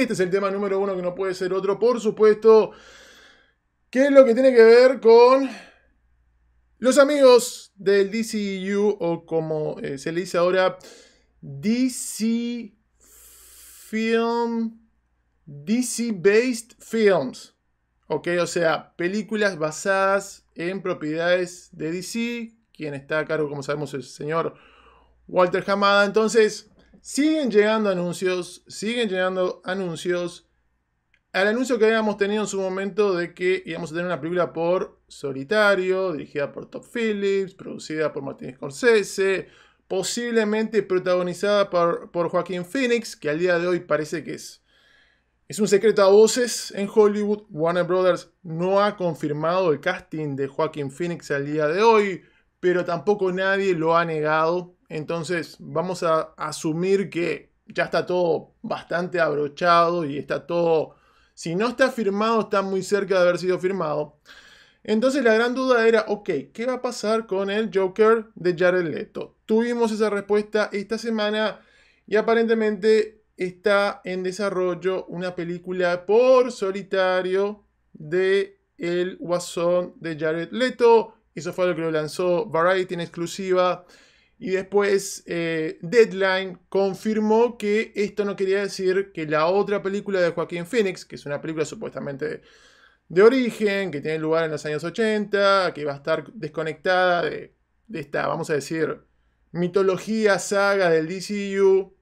Este es el tema número uno que no puede ser otro. Por supuesto, ¿qué es lo que tiene que ver con los amigos del DCU o como eh, se le dice ahora, DC Film, DC Based Films? Ok, o sea, películas basadas en propiedades de DC. Quien está a cargo, como sabemos, es el señor Walter Hamada. Entonces, siguen llegando anuncios, siguen llegando anuncios. Al anuncio que habíamos tenido en su momento de que íbamos a tener una película por Solitario, dirigida por Top Phillips, producida por Martin Scorsese, posiblemente protagonizada por, Joaquín Phoenix, que al día de hoy parece que es es un secreto a voces en Hollywood. Warner Brothers no ha confirmado el casting de Joaquín Phoenix al día de hoy, pero tampoco nadie lo ha negado. Entonces vamos a asumir que ya está todo bastante abrochado y está todo, si no está firmado, está muy cerca de haber sido firmado. Entonces la gran duda era, ok, ¿qué va a pasar con el Joker de Jared Leto? Tuvimos esa respuesta esta semana y aparentemente está en desarrollo una película por solitario de El Guasón de Jared Leto. Eso fue lo que lo lanzó Variety en exclusiva. Y después eh, Deadline confirmó que esto no quería decir que la otra película de Joaquín Phoenix, que es una película supuestamente de origen, que tiene lugar en los años 80, que va a estar desconectada de, de esta, vamos a decir, mitología, saga del DCU,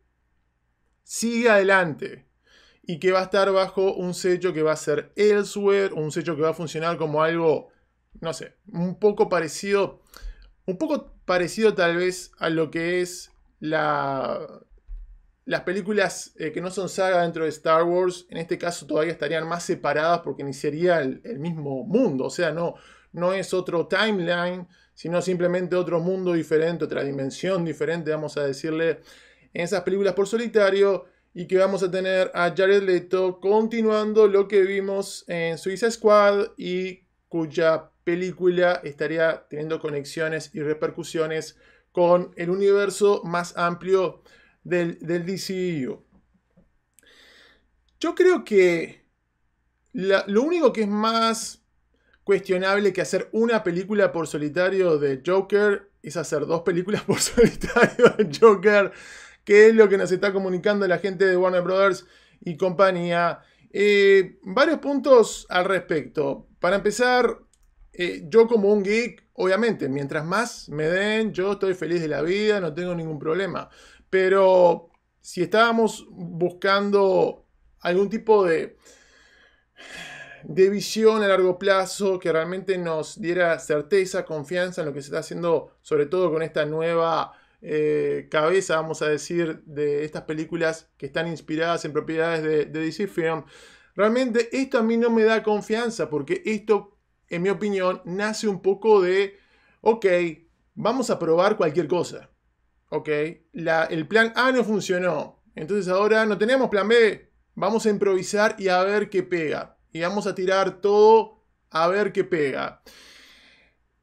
sigue adelante y que va a estar bajo un sello que va a ser Elsewhere, un sello que va a funcionar como algo, no sé, un poco parecido, un poco parecido tal vez a lo que es las películas eh, que no son saga dentro de Star Wars, en este caso todavía estarían más separadas porque iniciaría el, el mismo mundo, o sea, no, no es otro timeline, sino simplemente otro mundo diferente, otra dimensión diferente, vamos a decirle, en esas películas por solitario y que vamos a tener a Jared Leto continuando lo que vimos en Suiza Squad y cuya película estaría teniendo conexiones y repercusiones con el universo más amplio del, del DCU. E Yo creo que lo único que es más cuestionable que hacer una película por solitario de Joker es hacer dos películas por solitario de Joker, que es lo que nos está comunicando la gente de Warner Brothers y compañía. Eh, varios puntos al respecto. Para empezar, eh, yo como un geek, obviamente, mientras más me den, yo estoy feliz de la vida, no tengo ningún problema. Pero si estábamos buscando algún tipo de, de visión a largo plazo que realmente nos diera certeza, confianza en lo que se está haciendo, sobre todo con esta nueva eh, cabeza, vamos a decir, de estas películas que están inspiradas en propiedades de, de DC Film. Realmente esto a mí no me da confianza porque esto en mi opinión, nace un poco de, ok, vamos a probar cualquier cosa. Ok, el plan A no funcionó. Entonces ahora no tenemos plan B. Vamos a improvisar y a ver qué pega. Y vamos a tirar todo a ver qué pega.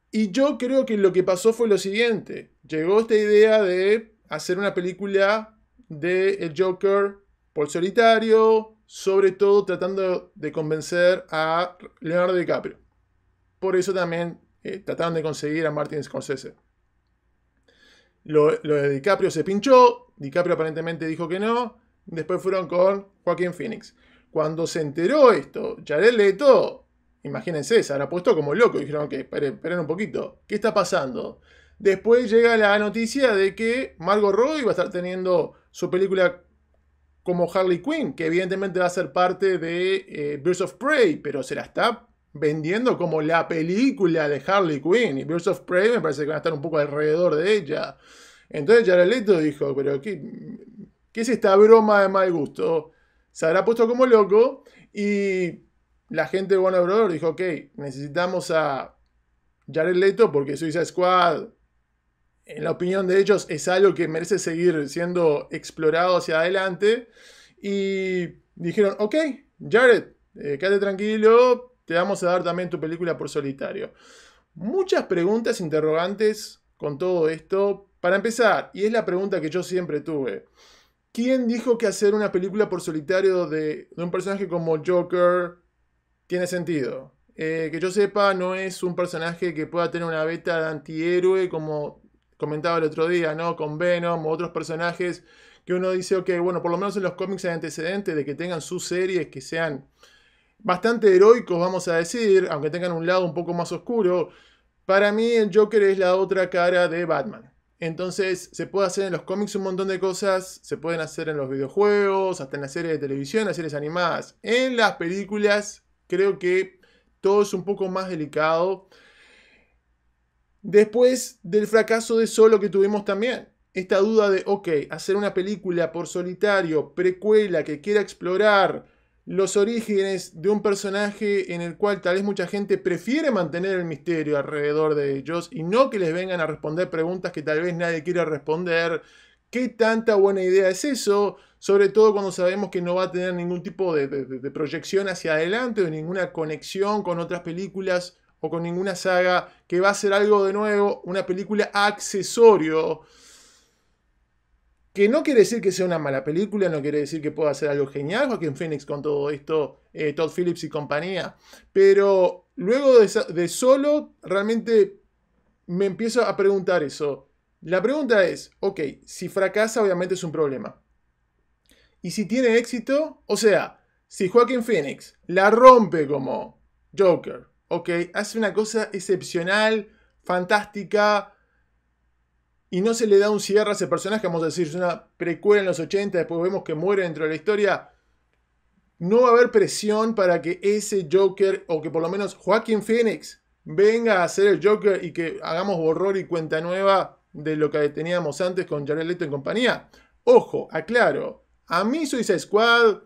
Y yo creo que lo que pasó fue lo siguiente. Llegó esta idea de hacer una película de el Joker por solitario, sobre todo tratando de convencer a Leonardo DiCaprio. Por eso también eh, trataron de conseguir a Martin Scorsese. Lo, de DiCaprio se pinchó, DiCaprio aparentemente dijo que no, después fueron con Joaquín Phoenix. Cuando se enteró esto, Jared Leto, imagínense, se habrá puesto como loco, dijeron que esperen un poquito, ¿qué está pasando? Después llega la noticia de que Margot Robbie va a estar teniendo su película como Harley Quinn, que evidentemente va a ser parte de eh, Birds of Prey, pero se la está vendiendo como la película de Harley Quinn. Y Birds of Prey me parece que van a estar un poco alrededor de ella. Entonces Jared Leto dijo, pero ¿qué, es esta broma de mal gusto? Se habrá puesto como loco y la gente de Warner Brothers dijo, ok, necesitamos a Jared Leto porque Suiza Squad, en la opinión de ellos, es algo que merece seguir siendo explorado hacia adelante. Y dijeron, ok, Jared, eh, quédate tranquilo, te vamos a dar también tu película por solitario. Muchas preguntas, interrogantes con todo esto. Para empezar, y es la pregunta que yo siempre tuve. ¿Quién dijo que hacer una película por solitario de, un personaje como Joker tiene sentido? Eh, que yo sepa, no es un personaje que pueda tener una beta de antihéroe como comentaba el otro día, ¿no? Con Venom o otros personajes que uno dice, ok, bueno, por lo menos en los cómics hay antecedentes de que tengan sus series que sean bastante heroicos, vamos a decir, aunque tengan un lado un poco más oscuro, para mí el Joker es la otra cara de Batman. Entonces se puede hacer en los cómics un montón de cosas, se pueden hacer en los videojuegos, hasta en las series de televisión, las series animadas. En las películas creo que todo es un poco más delicado. Después del fracaso de Solo que tuvimos también, esta duda de, ok, hacer una película por solitario, precuela, que quiera explorar los orígenes de un personaje en el cual tal vez mucha gente prefiere mantener el misterio alrededor de ellos y no que les vengan a responder preguntas que tal vez nadie quiera responder. ¿Qué tanta buena idea es eso? Sobre todo cuando sabemos que no va a tener ningún tipo de, proyección hacia adelante o ninguna conexión con otras películas o con ninguna saga, que va a ser algo de nuevo, una película accesorio que no quiere decir que sea una mala película, no quiere decir que pueda hacer algo genial, Joaquín Phoenix con todo esto, eh, Todd Phillips y compañía. Pero luego de, de solo, realmente me empiezo a preguntar eso. La pregunta es, ok, si fracasa obviamente es un problema. Y si tiene éxito, o sea, si Joaquín Phoenix la rompe como Joker, ok, hace una cosa excepcional, fantástica, y no se le da un cierre a ese personaje, vamos a decir, es una precuela en los 80, después vemos que muere dentro de la historia, no va a haber presión para que ese Joker, o que por lo menos Joaquín Phoenix, venga a ser el Joker y que hagamos horror y cuenta nueva de lo que teníamos antes con Jared Leto en compañía. Ojo, aclaro, a mí Suicide Squad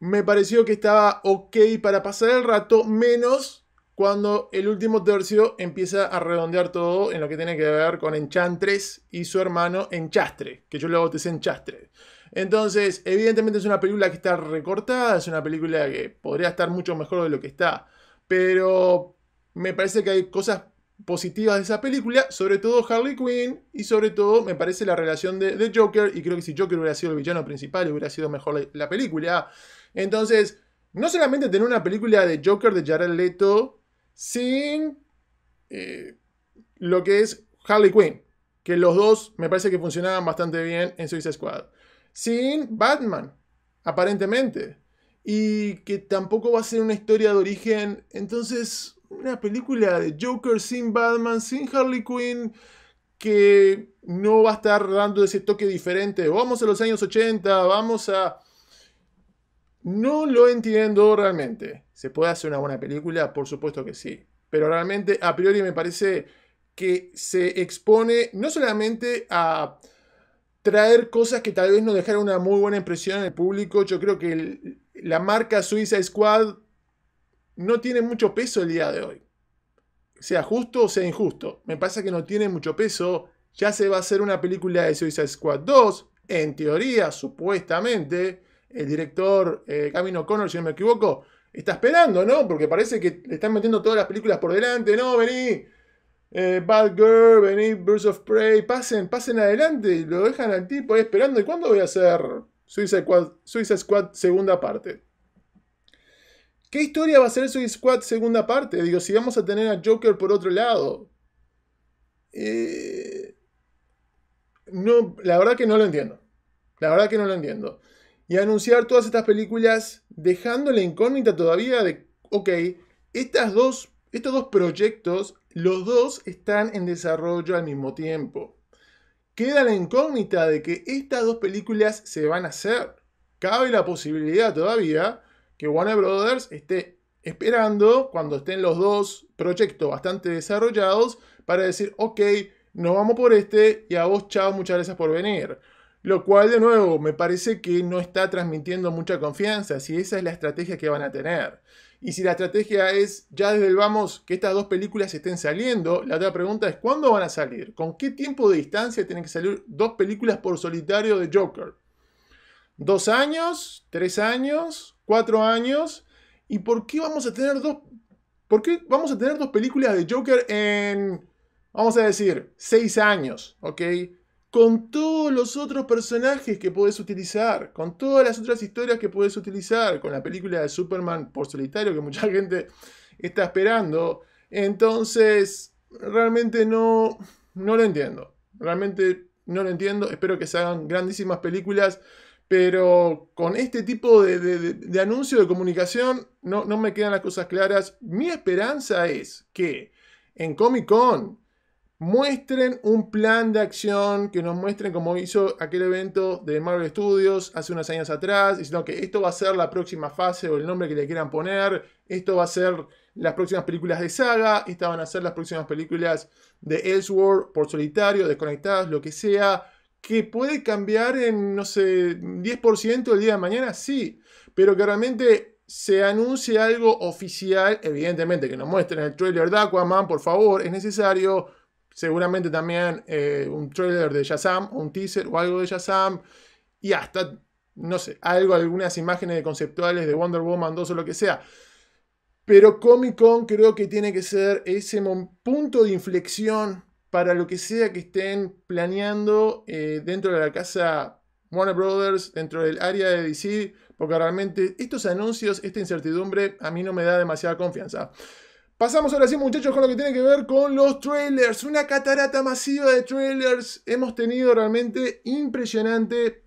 me pareció que estaba ok para pasar el rato, menos cuando el último tercio empieza a redondear todo en lo que tiene que ver con Enchantress y su hermano Enchastre, que yo lo bauticé Enchastre. Entonces, evidentemente es una película que está recortada, es una película que podría estar mucho mejor de lo que está, pero me parece que hay cosas positivas de esa película, sobre todo Harley Quinn y sobre todo me parece la relación de, Joker, y creo que si Joker hubiera sido el villano principal hubiera sido mejor la, la película. Entonces, no solamente tener una película de Joker de Jared Leto sin eh, lo que es Harley Quinn, que los dos me parece que funcionaban bastante bien en Suicide Squad, sin Batman, aparentemente, y que tampoco va a ser una historia de origen, entonces una película de Joker sin Batman, sin Harley Quinn, que no va a estar dando ese toque diferente. Vamos a los años 80, vamos a... No lo entiendo realmente. ¿Se puede hacer una buena película? Por supuesto que sí. Pero realmente, a priori, me parece que se expone no solamente a traer cosas que tal vez no dejaron una muy buena impresión en el público. Yo creo que la marca Suiza Squad no tiene mucho peso el día de hoy. Sea justo o sea injusto. Me pasa que no tiene mucho peso. Ya se va a hacer una película de Suiza Squad 2. En teoría, supuestamente, el director Camino eh, Connor, si no me equivoco, está esperando, ¿no? Porque parece que le están metiendo todas las películas por delante. No, vení. Eh, Bad Girl, vení, Birds of Prey. Pasen, pasen adelante. Y lo dejan al tipo ahí esperando. ¿Y cuándo voy a hacer Suicide Squad, Squad segunda parte? ¿Qué historia va a ser Suicide Squad segunda parte? Digo, si vamos a tener a Joker por otro lado. Eh, no, la verdad que no lo entiendo. La verdad que no lo entiendo y anunciar todas estas películas dejando la incógnita todavía de, ok, estas dos, estos dos proyectos, los dos están en desarrollo al mismo tiempo. Queda la incógnita de que estas dos películas se van a hacer. Cabe la posibilidad todavía que Warner Brothers esté esperando cuando estén los dos proyectos bastante desarrollados para decir, ok, nos vamos por este y a vos chao, muchas gracias por venir. Lo cual, de nuevo, me parece que no está transmitiendo mucha confianza, si esa es la estrategia que van a tener. Y si la estrategia es, ya desde el vamos, que estas dos películas estén saliendo, la otra pregunta es, ¿cuándo van a salir? ¿Con qué tiempo de distancia tienen que salir dos películas por solitario de Joker? ¿Dos años? ¿Tres años? ¿Cuatro años? ¿Y por qué vamos a tener dos... ¿Por qué vamos a tener dos películas de Joker en... Vamos a decir, seis años, ¿ok? con todos los otros personajes que puedes utilizar, con todas las otras historias que puedes utilizar, con la película de Superman por solitario que mucha gente está esperando. Entonces, realmente no, no lo entiendo. Realmente no lo entiendo. Espero que se hagan grandísimas películas. Pero con este tipo de, anuncio de comunicación no, no me quedan las cosas claras. Mi esperanza es que en Comic Con muestren un plan de acción, que nos muestren como hizo aquel evento de Marvel Studios hace unos años atrás, diciendo que esto va a ser la próxima fase o el nombre que le quieran poner, esto va a ser las próximas películas de saga, estas van a ser las próximas películas de Ellsworth por solitario, desconectadas, lo que sea, que puede cambiar en, no sé, 10% el día de mañana, sí, pero que realmente se anuncie algo oficial, evidentemente, que nos muestren el trailer de Aquaman, por favor, es necesario, seguramente también eh, un trailer de Shazam, un teaser o algo de Shazam, y hasta, no sé, algo, algunas imágenes conceptuales de Wonder Woman 2 o lo que sea. Pero Comic Con creo que tiene que ser ese punto de inflexión para lo que sea que estén planeando eh, dentro de la casa Warner Brothers, dentro del área de DC, porque realmente estos anuncios, esta incertidumbre, a mí no me da demasiada confianza. Pasamos ahora sí, muchachos, con lo que tiene que ver con los trailers. Una catarata masiva de trailers. Hemos tenido realmente impresionante